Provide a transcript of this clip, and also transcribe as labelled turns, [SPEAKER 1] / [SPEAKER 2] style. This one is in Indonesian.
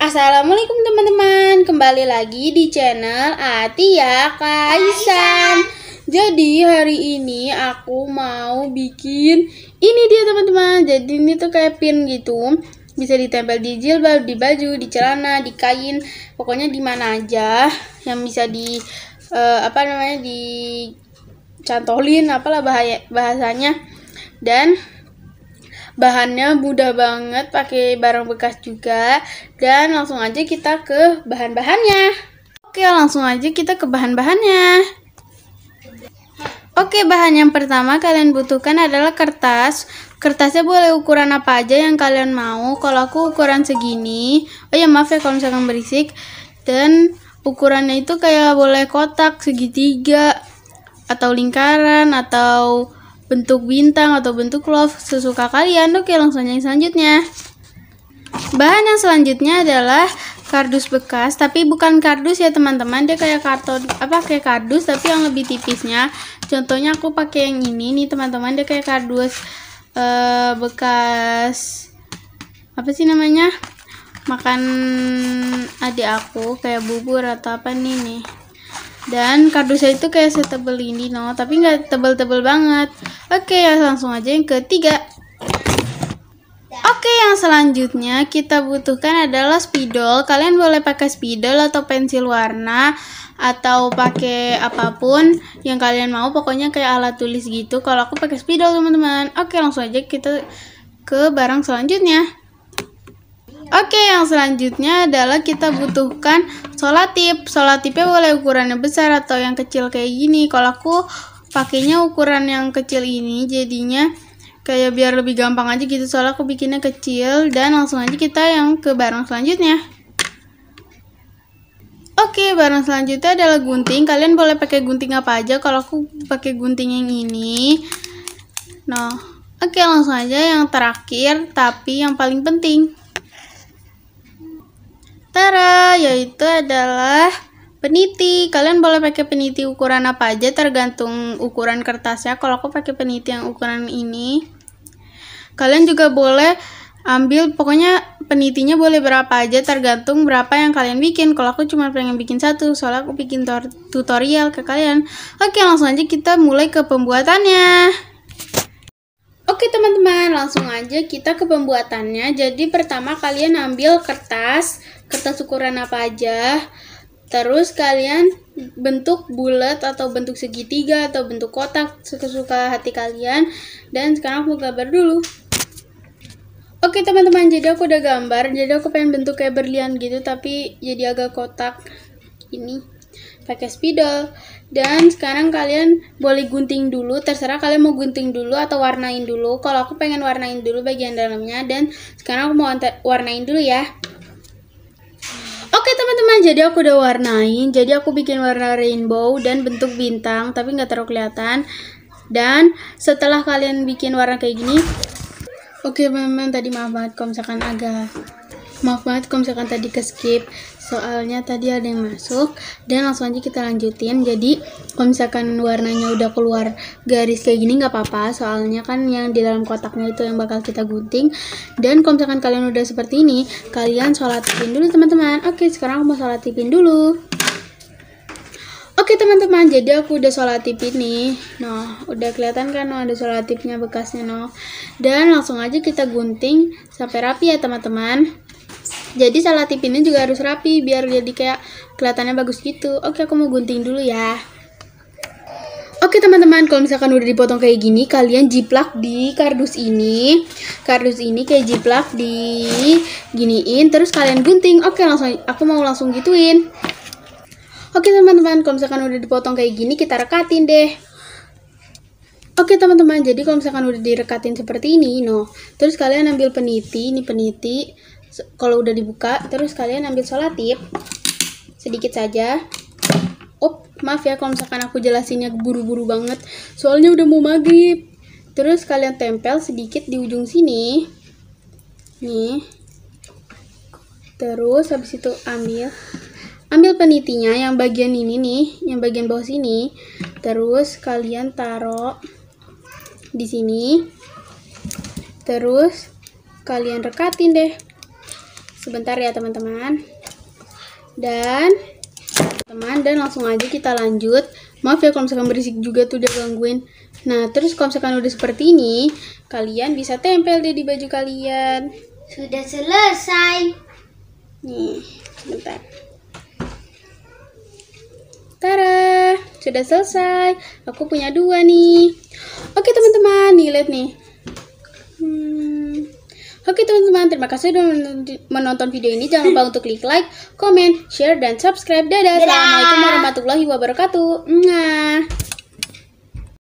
[SPEAKER 1] Assalamualaikum teman-teman Kembali lagi di channel Atia Kaisan Jadi hari ini aku mau bikin Ini dia teman-teman Jadi ini tuh kayak pin gitu bisa ditempel di jilbab, di baju, di celana, di kain, pokoknya di mana aja yang bisa di uh, apa namanya dicantolin apalah bahaya bahasanya dan bahannya mudah banget pakai barang bekas juga dan langsung aja kita ke bahan-bahannya. Oke, langsung aja kita ke bahan-bahannya. Oke, bahan yang pertama kalian butuhkan adalah kertas. Kertasnya boleh ukuran apa aja yang kalian mau. Kalau aku ukuran segini. Oh ya, maaf ya kalau misalkan berisik. Dan ukurannya itu kayak boleh kotak, segitiga, atau lingkaran, atau bentuk bintang, atau bentuk love. Sesuka kalian. Oke, langsung aja yang selanjutnya. Bahan yang selanjutnya adalah kardus bekas tapi bukan kardus ya teman-teman dia kayak karton apa kayak kardus tapi yang lebih tipisnya contohnya aku pakai yang ini nih teman-teman dia kayak kardus uh, bekas apa sih namanya makan adik aku kayak bubur atau apa nih nih dan kardusnya itu kayak setebel ini no tapi nggak tebel-tebel banget oke ya langsung aja yang ketiga yang selanjutnya kita butuhkan adalah spidol. Kalian boleh pakai spidol atau pensil warna atau pakai apapun yang kalian mau. Pokoknya kayak alat tulis gitu. Kalau aku pakai spidol, teman-teman. Oke, langsung aja kita ke barang selanjutnya. Oke, yang selanjutnya adalah kita butuhkan solatip. Solatipnya boleh ukurannya besar atau yang kecil kayak gini. Kalau aku pakainya ukuran yang kecil ini jadinya kayak biar lebih gampang aja gitu soalnya aku bikinnya kecil dan langsung aja kita yang ke barang selanjutnya Oke, barang selanjutnya adalah gunting. Kalian boleh pakai gunting apa aja. Kalau aku pakai gunting yang ini. Nah, oke langsung aja yang terakhir, tapi yang paling penting. Tara, yaitu adalah peniti kalian boleh pakai peniti ukuran apa aja tergantung ukuran kertasnya kalau aku pakai peniti yang ukuran ini kalian juga boleh ambil pokoknya penitinya boleh berapa aja tergantung berapa yang kalian bikin kalau aku cuma pengen bikin satu soalnya aku bikin tutorial ke kalian oke langsung aja kita mulai ke pembuatannya Oke teman-teman, langsung aja kita ke pembuatannya. Jadi pertama kalian ambil kertas, kertas ukuran apa aja. Terus kalian bentuk bulat atau bentuk segitiga atau bentuk kotak sesuka hati kalian. Dan sekarang aku gambar dulu. Oke teman-teman, jadi aku udah gambar. Jadi aku pengen bentuk kayak berlian gitu, tapi jadi agak kotak. Ini pakai spidol. Dan sekarang kalian boleh gunting dulu, terserah kalian mau gunting dulu atau warnain dulu. Kalau aku pengen warnain dulu bagian dalamnya, dan sekarang aku mau warnain dulu ya jadi aku udah warnain jadi aku bikin warna rainbow dan bentuk bintang tapi nggak terlalu kelihatan dan setelah kalian bikin warna kayak gini oke okay, memang tadi maaf banget kalau misalkan agak maaf banget kalau misalkan tadi ke skip soalnya tadi ada yang masuk dan langsung aja kita lanjutin jadi kalau misalkan warnanya udah keluar garis kayak gini nggak apa-apa soalnya kan yang di dalam kotaknya itu yang bakal kita gunting dan kalau misalkan kalian udah seperti ini kalian solatipin dulu teman-teman oke sekarang aku mau solatipin dulu Oke teman-teman, jadi aku udah solatip nih Noh, udah kelihatan kan no, ada solatipnya bekasnya noh. Dan langsung aja kita gunting sampai rapi ya teman-teman. Jadi salah tipinnya juga harus rapi biar jadi kayak kelihatannya bagus gitu. Oke, aku mau gunting dulu ya. Oke teman-teman, kalau misalkan udah dipotong kayak gini, kalian jiplak di kardus ini. Kardus ini kayak jiplak di giniin, terus kalian gunting. Oke, langsung aku mau langsung gituin. Oke teman-teman, kalau misalkan udah dipotong kayak gini, kita rekatin deh. Oke teman-teman, jadi kalau misalkan udah direkatin seperti ini, no. Terus kalian ambil peniti, ini peniti kalau udah dibuka terus kalian ambil solatip sedikit saja op maaf ya kalau misalkan aku jelasinnya buru-buru banget soalnya udah mau maghrib terus kalian tempel sedikit di ujung sini nih terus habis itu ambil ambil penitinya yang bagian ini nih yang bagian bawah sini terus kalian taruh di sini terus kalian rekatin deh sebentar ya teman-teman dan teman dan langsung aja kita lanjut maaf ya kalau misalkan berisik juga tuh udah gangguin nah terus kalau misalkan udah seperti ini kalian bisa tempel deh di baju kalian sudah selesai nih bentar Tara, sudah selesai. Aku punya dua nih. Oke teman-teman, nih lihat nih. Oke teman-teman, terima kasih sudah menonton video ini. Jangan lupa untuk klik like, comment, share, dan subscribe. Dadah. Dadah. Assalamualaikum warahmatullahi wabarakatuh. Nah.